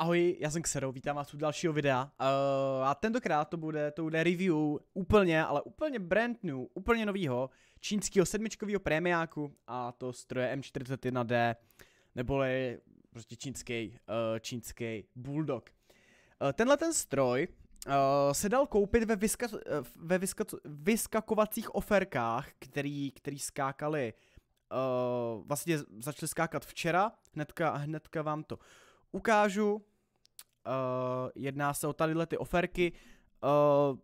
Ahoj, já jsem Xero, vítám vás u dalšího videa uh, a tentokrát to bude, to bude review úplně, ale úplně brand new, úplně novýho čínského sedmičkového prémiáku a to stroje M41D neboli prostě čínský, uh, eh, čínský bulldog. Uh, tenhle ten stroj uh, se dal koupit ve, vyska, uh, ve vyska, vyskakovacích oferkách, který, který skákali, uh, vlastně začali skákat včera, hnedka, hnedka vám to ukážu. Uh, jedná se o tadyhle ty oferky. Uh,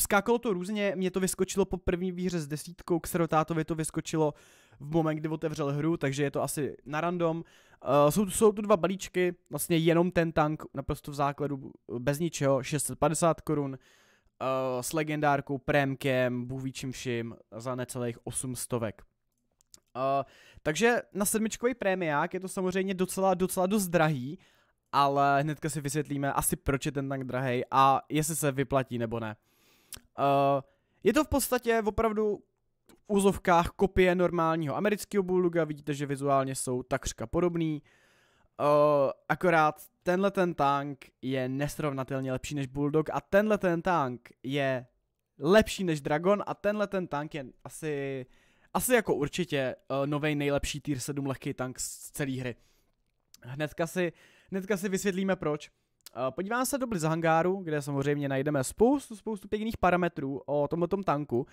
skákalo to různě, mě to vyskočilo po první výhře s desítkou, k Serotátovi to vyskočilo v moment, kdy otevřel hru, takže je to asi na random. Uh, jsou, tu, jsou tu dva balíčky, vlastně jenom ten tank, naprosto v základu, bez ničeho, 650 korun, uh, s legendárkou, prémkem, bůhvíčím vším, za necelých 800. Uh, takže na sedmičkový prémiák je to samozřejmě docela, docela dost drahý, ale hnedka si vysvětlíme asi proč je ten tank drahý a jestli se vyplatí nebo ne. Uh, je to v podstatě opravdu v úzovkách kopie normálního amerického Bulldoga, vidíte, že vizuálně jsou takřka podobný, uh, akorát tenhle ten tank je nesrovnatelně lepší než Bulldog a tenhle ten tank je lepší než Dragon a tenhle ten tank je asi, asi jako určitě uh, novej nejlepší tier 7 lehký tank z celé hry. Hnedka si uh, Hnedka si vysvětlíme proč. Eh, podíváme se do Blitz hangáru, kde samozřejmě najdeme spoustu, spoustu pěkných parametrů o tomto tanku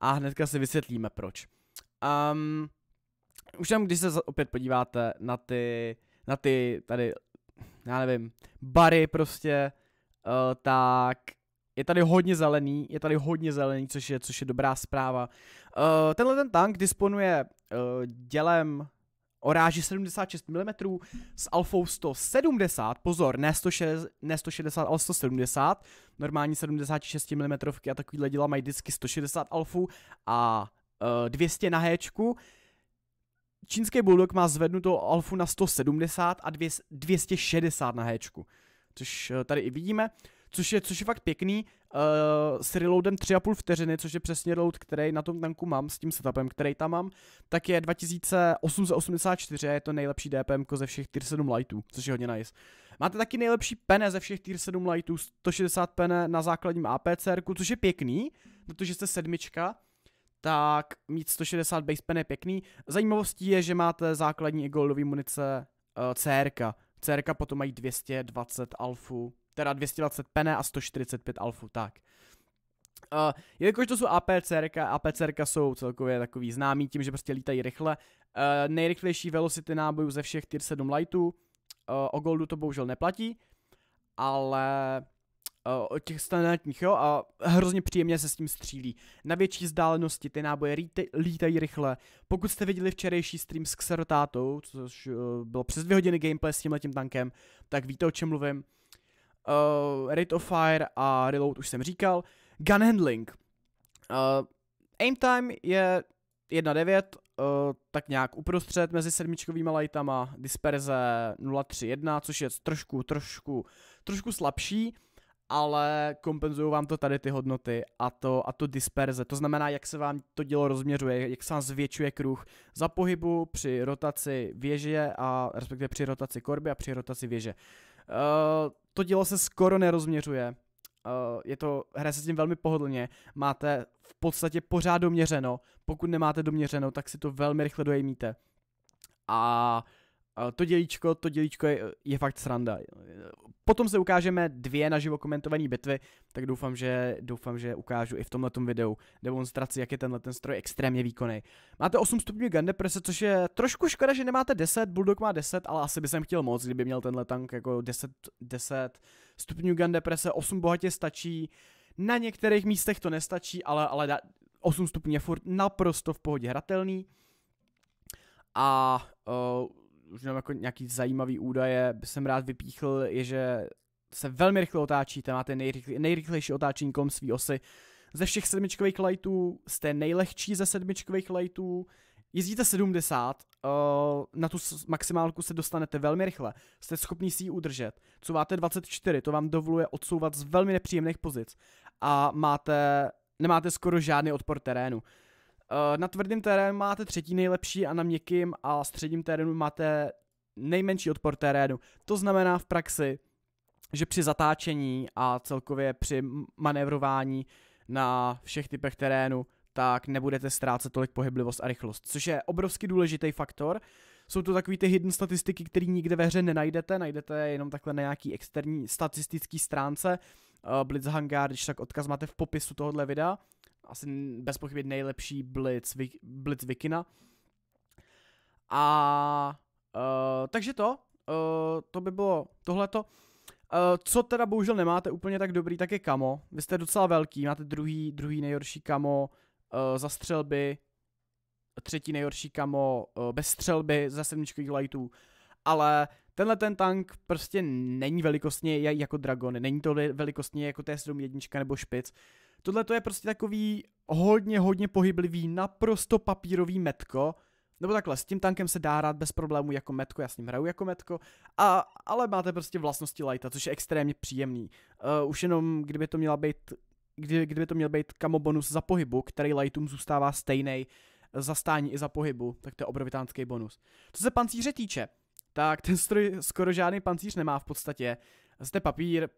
a hnedka si vysvětlíme proč. Um, už tam, když se opět podíváte na ty, na ty tady, já nevím, bary prostě, uh, tak je tady hodně zelený, je tady hodně zelený, což je, což je dobrá zpráva. Uh, tenhle ten tank disponuje uh, dělem o ráži 76 mm s alfou 170, pozor, ne, 106, ne 160, ale 170, normální 76 mm a takovýhle díla mají disky 160 alfu a uh, e, 200 na héčku. Čínský Bulldog má zvednutou alfu na 170 a 200, 260 na héčku, což e, tady i vidíme. Uh, což je, což je fakt pěkný, uh, s reloadem 3,5 vteřiny, což je přesně reload, který na tom tanku mám, s tím setupem, který tam mám, tak je 2884 a je to nejlepší DPM ze všech tier 7 lightů, což je hodně nice. Máte taky nejlepší pene ze všech tier 7 lightů, 160 pene na základním apc což je pěkný, protože jste sedmička, tak mít 160 base pen je pěkný. Zajímavostí je, že máte základní i goldový munice uh, eh, CRK. CRK potom mají 220 alfu, teda 220 pene a 145 alfu, tak. Uh, jelikož to jsou APCRka, APCRka jsou celkově takový známý tím, že prostě lítají rychle, uh, nejrychlejší velocity nábojů ze všech tier 7 lightů, uh, o goldu to bohužel neplatí, ale o těch standardních, jo, a hrozně příjemně se s tím střílí. Na větší vzdálenosti ty náboje lítají rychle. Pokud jste viděli včerejší stream s Xerotátou, což uh, bylo přes dvě hodiny gameplay s tímhletím tankem, tak víte, o čem mluvím uh, Rate of Fire a Reload už jsem říkal. Gun Handling. Uh, aim Time je 1.9, uh, eh, tak nějak uprostřed mezi sedmičkovými lightama, disperze 0.3.1, což je trošku, trošku, trošku slabší ale kompenzují vám to tady ty hodnoty a to, a to disperze. To znamená, jak se vám to dělo rozměřuje, jak se vám zvětšuje kruh za pohybu při rotaci věže a respektive při rotaci korby a při rotaci věže. Uh, to dílo se skoro nerozměřuje, Uh, je to, hraje se s tím velmi pohodlně, máte v podstatě pořád doměřeno, pokud nemáte doměřeno, tak si to velmi rychle dojmíte. A uh, to dělíčko, to dělíčko je, je fakt sranda. Potom se ukážeme dvě naživo komentované bitvy, tak doufám, že doufám, že ukážu i v tomhle videu demonstraci, jak je tenhle ten stroj extrémně výkonný. Máte 8 stupňů Gandeprese, což je trošku škoda, že nemáte 10, Bulldog má 10, ale asi by jsem chtěl moc, kdyby měl tenhle tank jako 10, 10 stupňů Gandeprese, 8 bohatě stačí. Na některých místech to nestačí, ale, ale 8 stupňů je furt naprosto v pohodě hratelný. A uh, už jenom jako nějaký zajímavý údaje, jsem rád vypíchl, je, že se velmi rychle otáčíte, máte nejrychle, nejrychlejší otáčení kolem svý osy. Ze všech sedmičkových lightů jste nejlehčí ze sedmičkových lightů, jezdíte 70, eh, na tu maximálku se dostanete velmi rychle, jste schopni si ji udržet. Co máte 24, to vám dovoluje odsouvat z velmi nepříjemných pozic a máte, nemáte skoro žádný odpor terénu. Eh, na tvrdém terénu máte třetí nejlepší a na měkkým a středním terénu máte nejmenší odpor terénu. To znamená v praxi, že při zatáčení a celkově při manévrování na všech typech terénu, tak nebudete ztrácet tolik pohyblivost a rychlost, což je obrovský důležitý faktor. Jsou to takové ty hidden statistiky, které nikde ve hře nenajdete, najdete je jenom takhle na nějaký externí statistický stránce. Uh, eh, Blitz Hangar, když tak odkaz máte v popisu tohohle videa, asi bez pochyby nejlepší Blitz, Blitz Vikina. A uh, takže to, uh, to by bylo tohleto. Uh, co teda bohužel nemáte úplně tak dobrý, tak je kamo. Vy jste docela velký, máte druhý, druhý nejhorší kamo uh, za střelby, třetí nejhorší kamo uh, bez střelby za sedmičkových lightů. Ale tenhle ten tank prostě není velikostně jako dragony, není to velikostně jako t 7 jednička nebo špic. Tohle to je prostě takový hodně, hodně pohyblivý, naprosto papírový metko, nebo takhle, s tím tankem se dá rád bez problémů jako metko, já s ním hraju jako metko, a, ale máte prostě vlastnosti lighta, což je extrémně příjemný. Uh, už jenom, kdyby to měla být, kdy, kdyby to měl být kamo bonus za pohybu, který lightům zůstává stejný eh, za stání i za pohybu, tak to je obrovitánský bonus. Co se pancíře týče, tak ten stroj skoro žádný pancíř nemá v podstatě. Zde papír,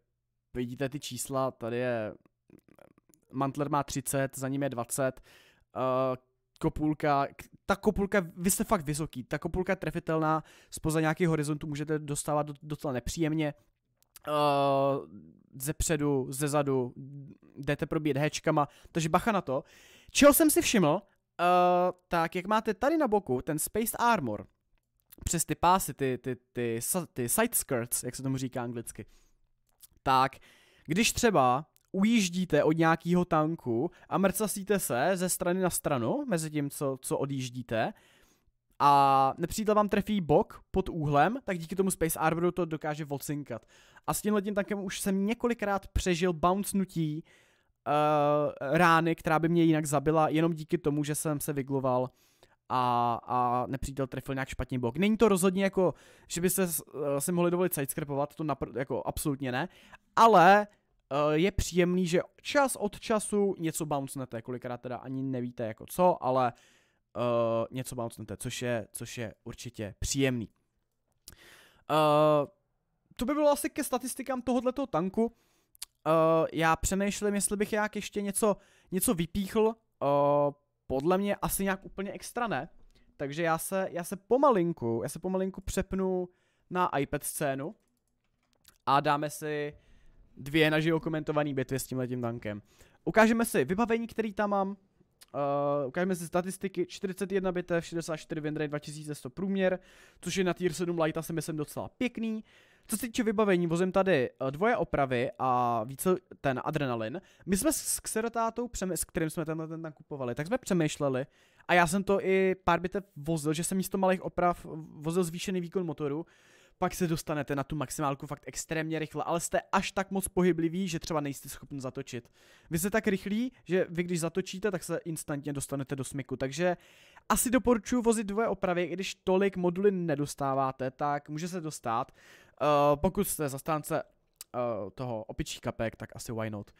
vidíte ty čísla, tady je Mantler má 30, za ním je 20, uh, eh, kopulka, ta kopulka, vy jste fakt vysoký, ta kopulka je trefitelná, spoza nějakých horizontů můžete dostávat do, nepříjemně, uh, ze předu, ze zadu, jdete probíjet hečkama, takže bacha na to. Čeho jsem si všiml, uh, tak jak máte tady na boku ten Space Armor, přes ty pásy, ty, ty, ty, ty side skirts, jak se tomu říká anglicky, tak když třeba ujíždíte od nějakého tanku a mrcasíte se ze strany na stranu, mezi tím, co, co odjíždíte, a nepřítel vám trefí bok pod úhlem, tak díky tomu Space Armoru to dokáže vocinkat. A s tímhle tím tankem už jsem několikrát přežil bouncenutí uh, eh, rány, která by mě jinak zabila, jenom díky tomu, že jsem se vygloval a, a nepřítel trefil nějak špatný bok. Není to rozhodně jako, že byste uh, si mohli dovolit sidescrapovat, to napr- jako absolutně ne, ale Eh, je příjemný, že čas od času něco bouncnete, kolikrát teda ani nevíte jako co, ale uh, něco bouncnete, což je, což je určitě příjemný. Uh, to by bylo asi ke statistikám tohoto tanku. Uh, já přemýšlím, jestli bych nějak ještě něco, něco vypíchl. Uh, podle mě asi nějak úplně extra ne. Takže já se, já se pomalinku, já se pomalinku přepnu na iPad scénu a dáme si dvě naživo komentované bitvy s tímhletím tankem. Ukážeme si vybavení, který tam mám. Uh, ukážeme si statistiky, 41 bitev, 64 winrate, 2100 průměr, což je na tier 7 lighta si myslím docela pěkný. Co se týče vybavení, vozím tady eh, dvoje opravy a více ten adrenalin. My jsme s Xerotátou, s kterým jsme tenhle ten tank kupovali, tak jsme přemýšleli a já jsem to i pár bitev vozil, že jsem místo malých oprav vozil zvýšený výkon motoru, pak se dostanete na tu maximálku fakt extrémně rychle, ale jste až tak moc pohybliví, že třeba nejste schopni zatočit. Vy jste tak rychlí, že vy když zatočíte, tak se instantně dostanete do smyku, takže asi doporučuji vozit dvoje opravy, i když tolik moduly nedostáváte, tak může se dostat. Uh, pokud jste zastánce uh, toho opičí kapek, tak asi why not.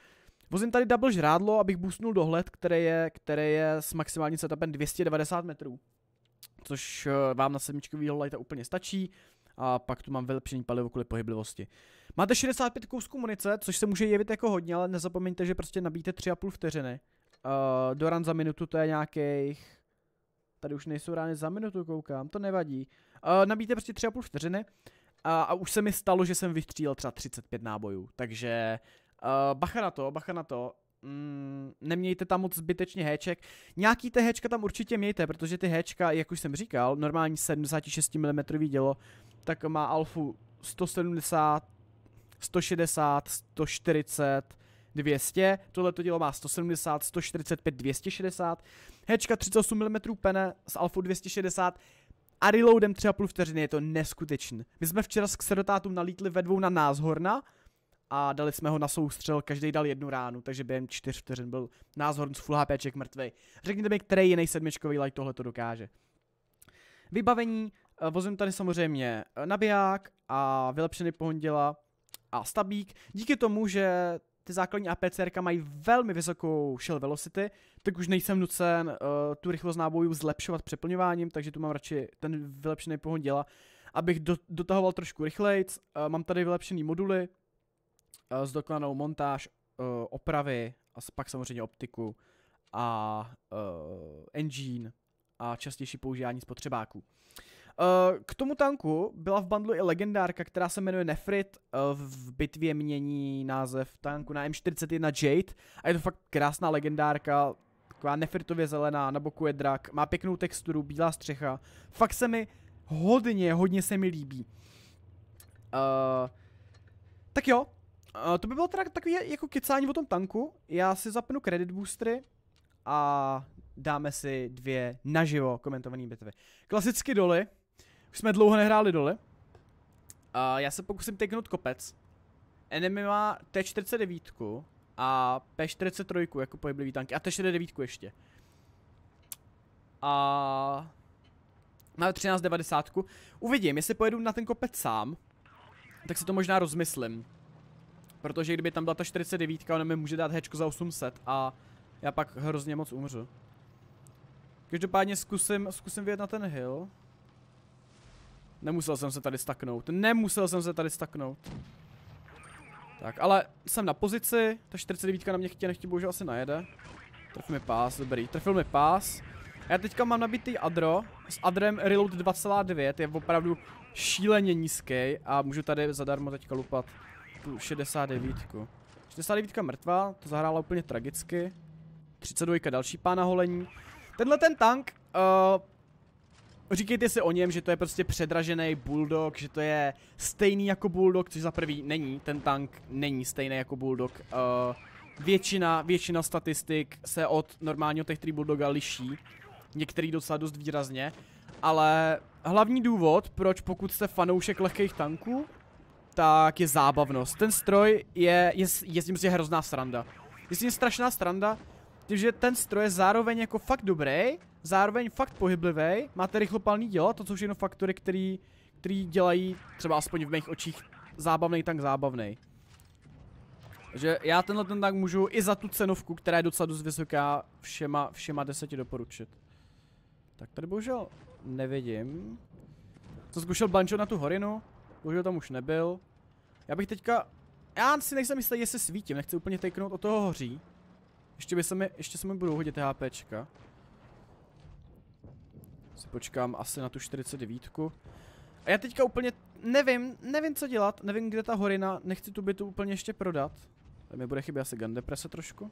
Vozím tady double žrádlo, abych boostnul dohled, které je, které je s maximální setupem 290 metrů. Což eh, vám na sedmičkový lighta úplně stačí a pak tu mám vylepšení palivo kvůli pohyblivosti. Máte 65 kousků munice, což se může jevit jako hodně, ale nezapomeňte, že prostě nabíte 3,5 vteřiny. Uh, do ran za minutu to je nějakých... Tady už nejsou rány za minutu, koukám, to nevadí. Uh, eh, nabíte prostě 3,5 vteřiny a, a už se mi stalo, že jsem vystřílel třeba 35 nábojů, takže uh, bacha na to, bacha na to, mm, nemějte tam moc zbytečně heček. Nějaký ty hečka tam určitě mějte, protože ty hečka, jak už jsem říkal, normální 76 mm dělo, tak má alfu 170, 160, 140, 200, tohle to dílo má 170, 145, 260, hečka 38 mm pene s alfu 260 a reloadem 3,5 vteřiny, je to neskutečný. My jsme včera s Xerotátům nalítli ve dvou na Názhorna a dali jsme ho na soustřel, každý dal jednu ránu, takže během 4 vteřin byl Názhorn z full HPček mrtvej. Řekněte mi, který jiný sedmičkový light tohle to dokáže. Vybavení Eh, vozím tady samozřejmě eh, nabiják a vylepšený pohonděla a stabík. Díky tomu, že ty základní APCR mají velmi vysokou shell velocity, tak už nejsem nucen uh, tu rychlost nábojů zlepšovat přeplňováním, takže tu mám radši ten vylepšený pohon děla, abych do, dotahoval trošku rychlejc. Uh, mám tady vylepšený moduly uh, s dokonalou montáž, uh, opravy a pak samozřejmě optiku a uh, engine a častější používání spotřebáků. Uh, Eh, k tomu tanku byla v bandlu i legendárka, která se jmenuje Nefrit. Eh, v bitvě mění název tanku na M41 Jade a je to fakt krásná legendárka, taková nefritově zelená, na boku je drak, má pěknou texturu, bílá střecha. Fakt se mi hodně, hodně se mi líbí. Uh, tak jo, uh, to by bylo teda takový jako kecání o tom tanku. Já si zapnu credit boostery a dáme si dvě naživo komentované bitvy. Klasicky doly, už jsme dlouho nehráli dole. Uh, já se pokusím teknout kopec. Enemy má T49 a P43 jako pohyblivý tanky a T69 ještě. A máme 1390. Uvidím, jestli pojedu na ten kopec sám, tak si to možná rozmyslím. Protože kdyby tam byla ta 49, ona mi může dát hečko za 800 a já pak hrozně moc umřu. Každopádně zkusím, zkusím vyjet na ten hill. Nemusel jsem se tady staknout. Nemusel jsem se tady staknout. Tak, ale jsem na pozici. Ta 49 na mě chtě nechtě bohužel asi najede. Trfil mi pás, dobrý. Trfil mi pás. Já teďka mám nabitý Adro. S Adrem reload 2,9 je opravdu šíleně nízký a můžu tady zadarmo teďka lupat tu 69. 69 mrtvá, to zahrála úplně tragicky. 32 další pána holení. Tenhle ten tank uh, Říkejte si o něm, že to je prostě předražený Bulldog, že to je stejný jako Bulldog, což za prvý není, ten tank není stejný jako Bulldog. Uh, většina, většina statistik se od normálního těch tří Bulldoga liší, některý docela dost výrazně, ale hlavní důvod, proč pokud jste fanoušek lehkých tanků, tak je zábavnost. Ten stroj je, je, je s ním prostě hrozná sranda. Je s ním strašná sranda, tím, že ten stroj je zároveň jako fakt dobrý, zároveň fakt pohyblivý, máte rychlopalný dělo, to jsou všechno faktory, který, který dělají třeba aspoň v mých očích zábavný tank zábavný. Že já tenhle ten tank můžu i za tu cenovku, která je docela dost vysoká, všema, všema deseti doporučit. Tak tady bohužel nevidím. Co zkušel bančo na tu horinu, bohužel tam už nebyl. Já bych teďka, já si nejsem jistý, jestli svítím, nechci úplně teknout o toho hoří. Ještě by se mi, ještě se mi budou hodit HPčka. Si počkám asi na tu 49. A já teďka úplně nevím, nevím co dělat, nevím kde ta horina, nechci tu bytu úplně ještě prodat. Tady mi bude chybět asi gun deprese trošku.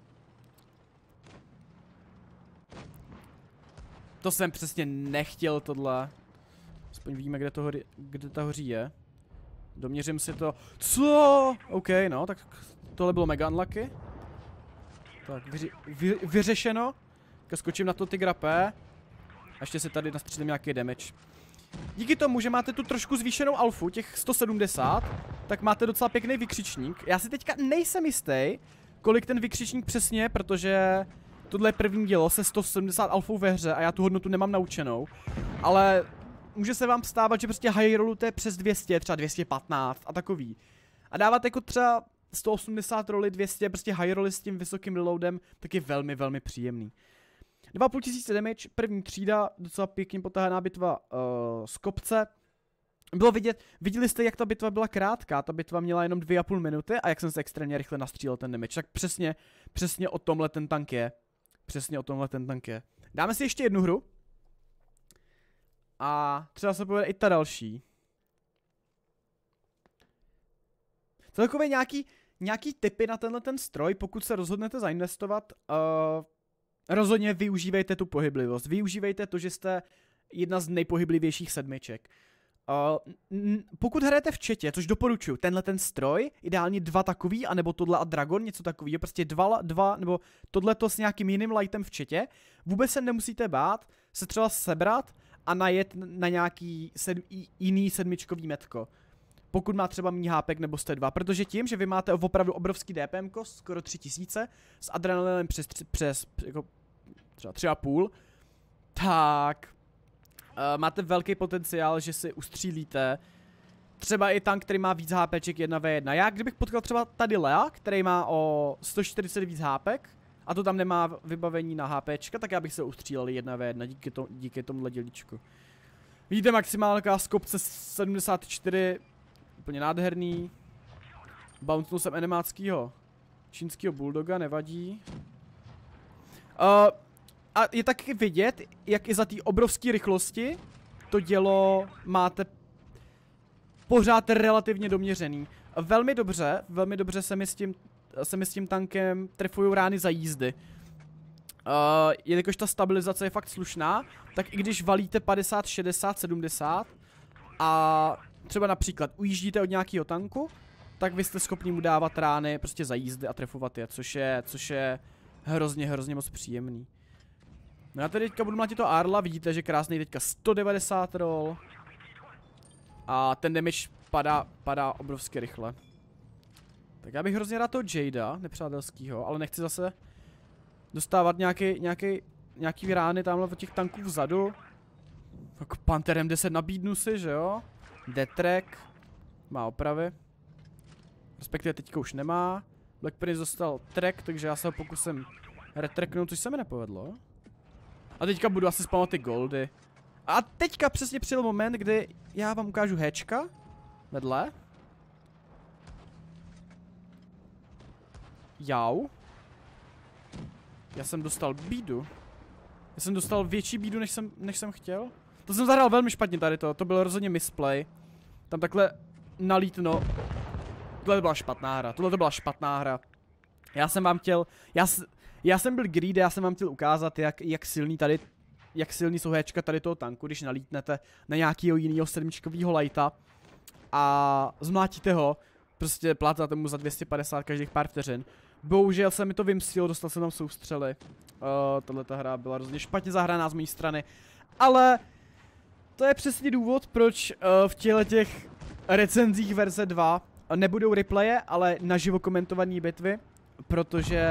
To jsem přesně nechtěl tohle. Aspoň víme, kde, to hory, kde ta hoří je. Doměřím si to. Co? OK, no, tak tohle bylo mega unlucky. Tak, vyři vy vyřešeno. Skočím na to ty grape. A ještě se tady nastřílím nějaký damage. Díky tomu, že máte tu trošku zvýšenou alfu, těch 170, tak máte docela pěkný vykřičník. Já si teďka nejsem jistý, kolik ten vykřičník přesně, protože tohle je první dělo se 170 alfou ve hře a já tu hodnotu nemám naučenou. Ale může se vám stávat, že prostě high rollu to je přes 200, třeba 215 a takový. A dávat jako třeba 180 roli, 200, prostě high roli s tím vysokým reloadem, tak je velmi, velmi příjemný. 2,5 tisíce damage, první třída, docela pěkně potáhaná bitva uh, z kopce. Bylo vidět, viděli jste, jak ta bitva byla krátká, ta bitva měla jenom 2,5 minuty a jak jsem se extrémně rychle nastřílel ten damage, tak přesně, přesně o tomhle ten tank je. Přesně o tomhle ten tank je. Dáme si ještě jednu hru. A třeba se povede i ta další. Celkově nějaký, nějaký tipy na tenhle ten stroj, pokud se rozhodnete zainvestovat, uh, rozhodně využívejte tu pohyblivost. Využívejte to, že jste jedna z nejpohyblivějších sedmiček. Uh, n- pokud hrajete v četě, což doporučuji, tenhle ten stroj, ideálně dva takový, anebo tohle a Dragon, něco takový, prostě dva, dva nebo tohle to s nějakým jiným lightem v četě, vůbec se nemusíte bát se třeba sebrat a najet na nějaký sed- jiný sedmičkový metko pokud má třeba méně hápek nebo jste dva, protože tím, že vy máte opravdu obrovský DPM kost, skoro 3000, s adrenalinem přes, tři, přes jako třeba 3,5, tak uh, máte velký potenciál, že si ustřílíte třeba i tank, který má víc HP 1v1. Já kdybych potkal třeba tady Lea, který má o 140 víc hápek, a to tam nemá vybavení na HP, tak já bych se ustřílel 1v1 díky, to, díky tomu dělíčku. Vidíte maximálka z kopce 74, Úplně nádherný. Bounce jsem enemáckýho čínského bulldoga, nevadí. Uh, a je taky vidět, jak i za té obrovské rychlosti to dělo máte pořád relativně doměřený. Velmi dobře, velmi dobře se mi s tím, se mi s tím tankem trefují rány za jízdy. Uh, jelikož ta stabilizace je fakt slušná, tak i když valíte 50, 60, 70 a Třeba například ujíždíte od nějakého tanku, tak vy jste schopni mu dávat rány prostě za jízdy a trefovat je, což je, což je hrozně, hrozně moc příjemný. No já tady teďka budu mlátit to Arla, vidíte, že krásný teďka 190 roll. A ten damage padá, padá obrovsky rychle. Tak já bych hrozně rád toho Jada, nepřátelskýho, ale nechci zase dostávat nějaký, nějaký, nějaký rány tamhle od těch tanků vzadu. Tak panterem 10 nabídnu si, že jo? Detrek má opravy. Respektive teďka už nemá. Black Prince dostal trek, takže já se ho pokusím retreknout, což se mi nepovedlo. A teďka budu asi spamat ty goldy. A teďka přesně přijel moment, kdy já vám ukážu hečka. Vedle. Jau. Já jsem dostal bídu. Já jsem dostal větší bídu, než jsem, než jsem chtěl. To jsem zahrál velmi špatně tady to, to byl rozhodně misplay tam takhle nalítno. Tohle to byla špatná hra, tohle to byla špatná hra. Já jsem vám chtěl, já, já jsem byl greed, já jsem vám chtěl ukázat, jak, jak silný tady, jak silný jsou héčka tady toho tanku, když nalítnete na nějakého jiného sedmičkového lighta a zmlátíte ho, prostě plátáte mu za 250 každých pár vteřin. Bohužel se mi to vymsil, dostal jsem tam soustřely. Uh, eh, tahle hra byla hrozně špatně zahraná z mé strany, ale to je přesně důvod, proč uh, v těle těch recenzích verze 2 nebudou replaye, ale naživo komentovaní bitvy, protože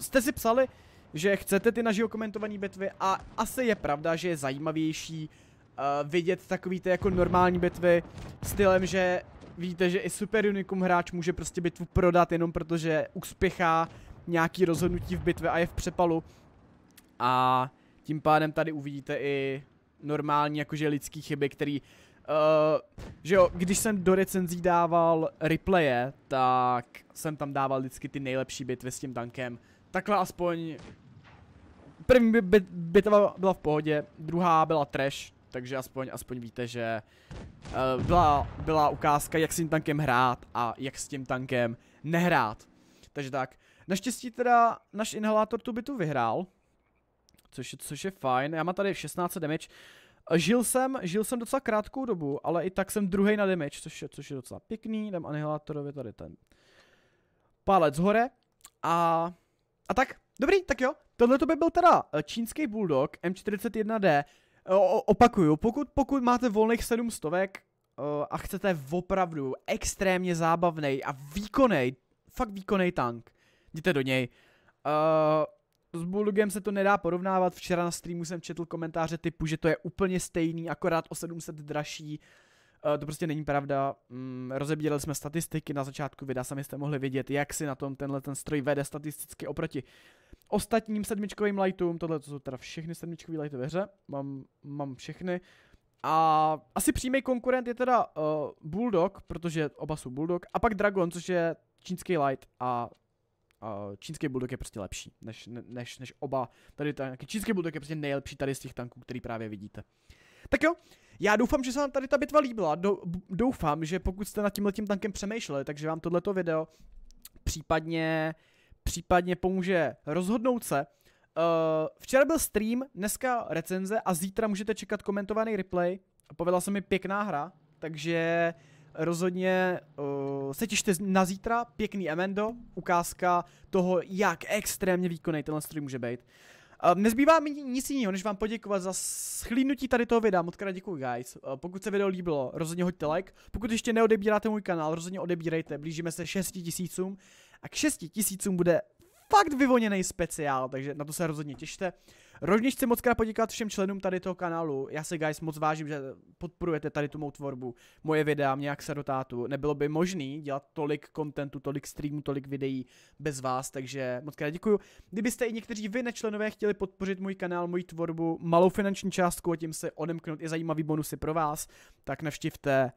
jste si psali, že chcete ty naživo komentované bitvy a asi je pravda, že je zajímavější uh, vidět takový ty jako normální bitvy stylem, že víte, že i Super Unicum hráč může prostě bitvu prodat jenom protože uspěchá nějaký rozhodnutí v bitvě a je v přepalu a tím pádem tady uvidíte i normální jakože lidský chyby, který Uh, že jo, když jsem do recenzí dával replaye, tak jsem tam dával vždycky ty nejlepší bitvy s tím tankem. Takhle aspoň první bit, by bitva byla v pohodě, druhá byla trash, takže aspoň, aspoň víte, že uh, byla, byla ukázka, jak s tím tankem hrát a jak s tím tankem nehrát. Takže tak, naštěstí teda náš inhalátor tu bitu vyhrál, což, což je fajn. Já mám tady 16 damage. Žil jsem, žil jsem docela krátkou dobu, ale i tak jsem druhý na damage, což je, což je docela pěkný. Dám anihilátorově tady ten palec hore. A, a tak, dobrý, tak jo. Tohle to by byl teda eh, čínský bulldog M41D. O, opakuju, pokud, pokud máte volných 700 stovek eh, a chcete opravdu extrémně zábavný a výkonný, fakt výkonný tank, jděte do něj. Uh, s Bulldogem se to nedá porovnávat, včera na streamu jsem četl komentáře typu, že to je úplně stejný, akorát o 700 dražší. Uh, to prostě není pravda. Mm, rozebírali jsme statistiky na začátku videa, sami jste mohli vidět, jak si na tom tenhle ten stroj vede statisticky oproti ostatním sedmičkovým lightům. Tohle to jsou teda všechny sedmičkový lighty ve hře, mám, mám všechny. A asi přímý konkurent je teda uh, Bulldog, protože oba jsou Bulldog, a pak Dragon, což je čínský light a uh, čínský bulldog je prostě lepší než, než, než oba. Tady tanky. Čínský bulldog je prostě nejlepší tady z těch tanků, který právě vidíte. Tak jo, já doufám, že se vám tady ta bitva líbila. Do, doufám, že pokud jste nad tímhletím tankem přemýšleli, takže vám tohleto video případně, případně pomůže rozhodnout se. Uh, včera byl stream, dneska recenze a zítra můžete čekat komentovaný replay. Povedla se mi pěkná hra, takže rozhodně uh, se těšte na zítra, pěkný Emendo, ukázka toho, jak extrémně výkonný tenhle stroj může být. Uh, nezbývá mi nic jiného, než vám poděkovat za schlídnutí tady toho videa, moc krát děkuji guys. Uh, pokud se video líbilo, rozhodně hoďte like, pokud ještě neodebíráte můj kanál, rozhodně odebírejte, blížíme se 6 tisícům a k 6 tisícům bude fakt vyvoněný speciál, takže na to se rozhodně těšte. Rovněž chci moc krát poděkovat všem členům tady toho kanálu. Já se, guys, moc vážím, že podporujete tady tu mou tvorbu, moje videa, mě jak se dotátu. Nebylo by možné dělat tolik kontentu, tolik streamů, tolik videí bez vás, takže moc krát děkuju. Kdybyste i někteří vy, nečlenové, chtěli podpořit můj kanál, moji tvorbu malou finanční částku a tím se odemknout i zajímavý bonusy pro vás, tak navštivte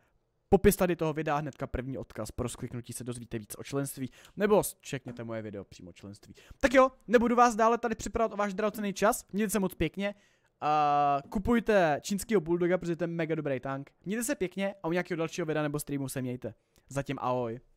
popis tady toho videa, hnedka první odkaz pro skliknutí se dozvíte víc o členství, nebo čekněte moje video přímo členství. Tak jo, nebudu vás dále tady připravovat o váš drahocený čas, mějte se moc pěkně, uh, kupujte čínského bulldoga, protože to je mega dobrý tank. Mějte se pěkně a u nějakého dalšího videa nebo streamu se mějte. Zatím ahoj.